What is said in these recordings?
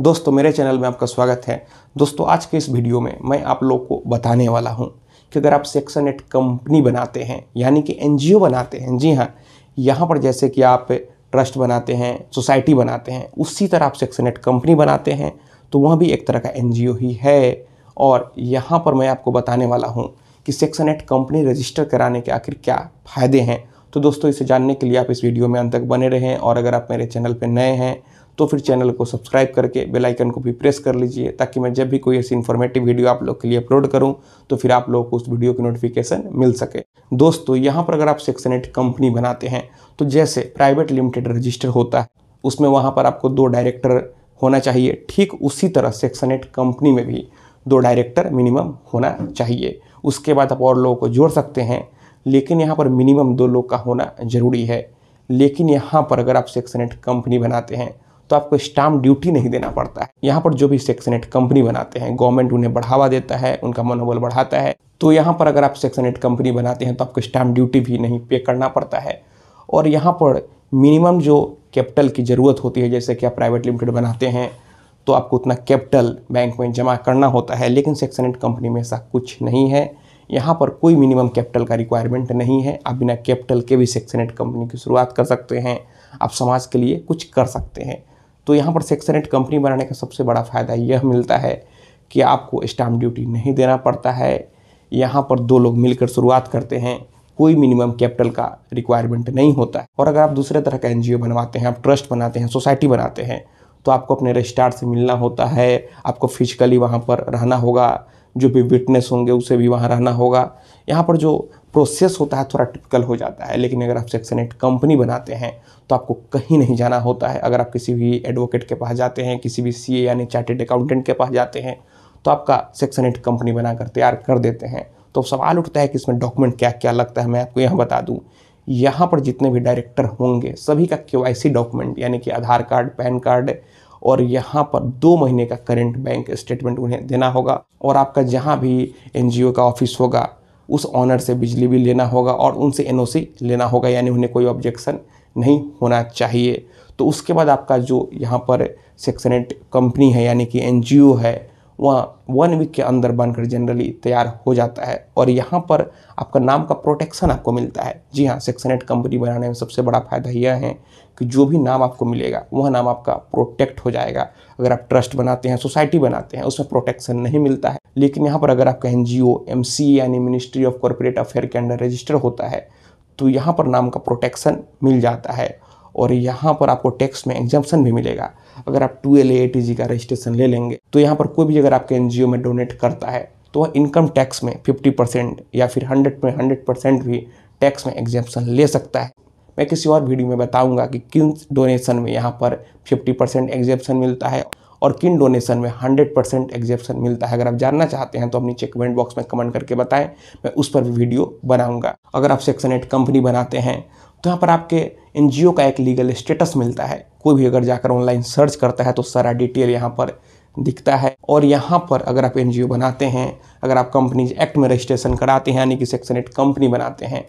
दोस्तों मेरे चैनल में आपका स्वागत है दोस्तों आज के इस वीडियो में मैं आप लोग को बताने वाला हूँ कि अगर आप सेक्शन एट कंपनी बनाते हैं यानी कि एन बनाते हैं जी हाँ यहाँ पर जैसे कि आप ट्रस्ट बनाते हैं सोसाइटी बनाते हैं उसी तरह आप सेक्शन एट कंपनी बनाते हैं तो वह भी एक तरह का एन ही है और यहाँ पर मैं आपको बताने वाला हूँ कि सेक्शन एट कंपनी रजिस्टर कराने के आखिर क्या फ़ायदे हैं तो दोस्तों इसे जानने के लिए आप इस वीडियो में अंत तक बने रहें और अगर आप मेरे चैनल पर नए हैं तो फिर चैनल को सब्सक्राइब करके बेल आइकन को भी प्रेस कर लीजिए ताकि मैं जब भी कोई ऐसी इन्फॉर्मेटिव वीडियो आप लोग के लिए अपलोड करूँ तो फिर आप लोग को उस वीडियो की नोटिफिकेशन मिल सके दोस्तों यहाँ पर अगर आप सेक्शन एट कंपनी बनाते हैं तो जैसे प्राइवेट लिमिटेड रजिस्टर होता है उसमें वहाँ पर आपको दो डायरेक्टर होना चाहिए ठीक उसी तरह सेक्शन एट कंपनी में भी दो डायरेक्टर मिनिमम होना चाहिए उसके बाद आप और लोगों को जोड़ सकते हैं लेकिन यहाँ पर मिनिमम दो लोग का होना ज़रूरी है लेकिन यहाँ पर अगर आप सेक्शन एट कंपनी बनाते हैं तो आपको स्टाम्प ड्यूटी नहीं देना पड़ता है यहाँ पर जो भी एट कंपनी बनाते हैं गवर्नमेंट उन्हें बढ़ावा देता है उनका मनोबल बढ़ाता है तो यहाँ पर अगर आप एट कंपनी बनाते हैं तो आपको स्टाम्प ड्यूटी भी नहीं पे करना पड़ता है और यहाँ पर मिनिमम जो कैपिटल की ज़रूरत होती है जैसे कि आप प्राइवेट लिमिटेड बनाते हैं तो आपको उतना कैपिटल बैंक में जमा करना होता है लेकिन एट कंपनी में ऐसा कुछ नहीं है यहाँ पर कोई मिनिमम कैपिटल का रिक्वायरमेंट नहीं है आप बिना कैपिटल के भी एट कंपनी की शुरुआत कर सकते हैं आप समाज के लिए कुछ कर सकते हैं तो यहाँ पर एट कंपनी बनाने का सबसे बड़ा फ़ायदा यह मिलता है कि आपको स्टाम्प ड्यूटी नहीं देना पड़ता है यहाँ पर दो लोग मिलकर शुरुआत करते हैं कोई मिनिमम कैपिटल का रिक्वायरमेंट नहीं होता है और अगर आप दूसरे तरह का एनजीओ बनवाते हैं आप ट्रस्ट बनाते हैं सोसाइटी बनाते हैं तो आपको अपने रजिस्ट्रार से मिलना होता है आपको फिजिकली वहाँ पर रहना होगा जो भी विटनेस होंगे उसे भी वहाँ रहना होगा यहाँ पर जो प्रोसेस होता है थोड़ा टिपिकल हो जाता है लेकिन अगर आप सेक्शन एट कंपनी बनाते हैं तो आपको कहीं नहीं जाना होता है अगर आप किसी भी एडवोकेट के पास जाते हैं किसी भी सी यानी चार्टेड अकाउंटेंट के पास जाते हैं तो आपका सेक्शन एट कंपनी बनाकर तैयार कर देते हैं तो सवाल उठता है कि इसमें डॉक्यूमेंट क्या क्या लगता है मैं आपको यहाँ बता दूँ यहाँ पर जितने भी डायरेक्टर होंगे सभी का के डॉक्यूमेंट यानी कि आधार कार्ड पैन कार्ड और यहाँ पर दो महीने का करेंट बैंक स्टेटमेंट उन्हें देना होगा और आपका जहाँ भी एन का ऑफिस होगा उस ऑनर से बिजली बिल लेना होगा और उनसे एनओसी लेना होगा यानी उन्हें कोई ऑब्जेक्शन नहीं होना चाहिए तो उसके बाद आपका जो यहाँ पर सेक्शनेट कंपनी है यानी कि एनजीओ है वह वन वीक के अंदर बनकर जनरली तैयार हो जाता है और यहाँ पर आपका नाम का प्रोटेक्शन आपको मिलता है जी हाँ एट कंपनी बनाने में सबसे बड़ा फ़ायदा यह है कि जो भी नाम आपको मिलेगा वह नाम आपका प्रोटेक्ट हो जाएगा अगर आप ट्रस्ट बनाते हैं सोसाइटी बनाते हैं उसमें प्रोटेक्शन नहीं मिलता है लेकिन यहाँ पर अगर आपका एन जी यानी मिनिस्ट्री ऑफ कॉरपोरेट अफेयर के अंडर रजिस्टर होता है तो यहाँ पर नाम का प्रोटेक्शन मिल जाता है और यहाँ पर आपको टैक्स में एग्जाम्पन भी मिलेगा अगर आप two L A T G का रजिस्ट्रेशन ले लेंगे तो यहाँ पर कोई भी अगर आपके एन जी ओ में डोनेट करता है तो वह इनकम टैक्स में 50 परसेंट या फिर 100 में 100 परसेंट भी टैक्स में एग्जाम्पन ले सकता है मैं किसी और वीडियो में बताऊंगा कि किन डोनेशन में यहाँ पर 50 परसेंट एग्जेपन मिलता है और किन डोनेशन में 100 परसेंट एग्जेपन मिलता है अगर आप जानना चाहते हैं तो अपनी चेक कमेंट बॉक्स में कमेंट करके बताएं मैं उस पर भी वीडियो बनाऊँगा अगर आप सेक्शन एट कंपनी बनाते हैं तो यहाँ पर आपके एन का एक लीगल स्टेटस मिलता है कोई भी अगर जाकर ऑनलाइन सर्च करता है तो सारा डिटेल यहाँ पर दिखता है और यहाँ पर अगर आप एन बनाते हैं अगर आप कंपनीज एक्ट में रजिस्ट्रेशन कराते हैं यानी कि सेक्शन एट कंपनी बनाते हैं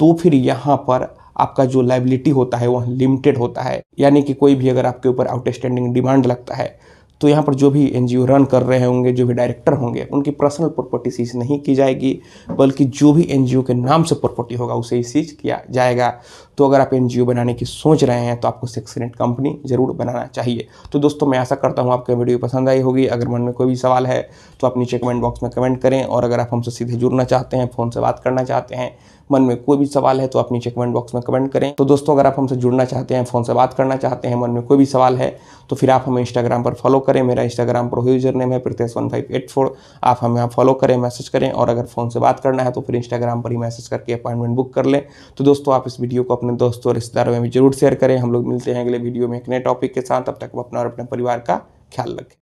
तो फिर यहाँ पर आपका जो लाइबिलिटी होता है वह लिमिटेड होता है यानी कि कोई भी अगर आपके ऊपर आउटस्टैंडिंग डिमांड लगता है तो यहाँ पर जो भी एन रन कर रहे होंगे जो भी डायरेक्टर होंगे उनकी पर्सनल प्रॉपर्टी सीज नहीं की जाएगी बल्कि जो भी एन के नाम से प्रॉपर्टी होगा उसे ही सीज किया जाएगा तो अगर आप एन बनाने की सोच रहे हैं तो आपको सेक्सनेट कंपनी ज़रूर बनाना चाहिए तो दोस्तों मैं ऐसा करता हूँ आपके वीडियो पसंद आई होगी अगर मन में कोई भी सवाल है तो आप नीचे कमेंट बॉक्स में कमेंट करें और अगर आप हमसे सीधे जुड़ना चाहते हैं फ़ोन से बात करना चाहते हैं मन में कोई भी सवाल है तो आप नीचे कमेंट बॉक्स में कमेंट करें तो दोस्तों अगर आप हमसे जुड़ना चाहते हैं फ़ोन से बात करना चाहते हैं मन में कोई भी सवाल है तो फिर आप हमें इंस्टाग्राम पर फॉलो करें मेरा इंस्टाग्राम पर यूजर नेम है प्रत्यक्ष वन फाइव एट फोर आप हमें यहाँ फॉलो करें मैसेज करें और अगर फ़ोन से बात करना है तो फिर इंस्टाग्राम पर ही मैसेज करके अपॉइंटमेंट बुक कर लें तो दोस्तों आप इस वीडियो को अपने दोस्तों और रिश्तेदारों में भी जरूर शेयर करें हम लोग मिलते हैं अगले वीडियो में एक नए टॉपिक के साथ तब तक अपना और अपने परिवार का ख्याल रखें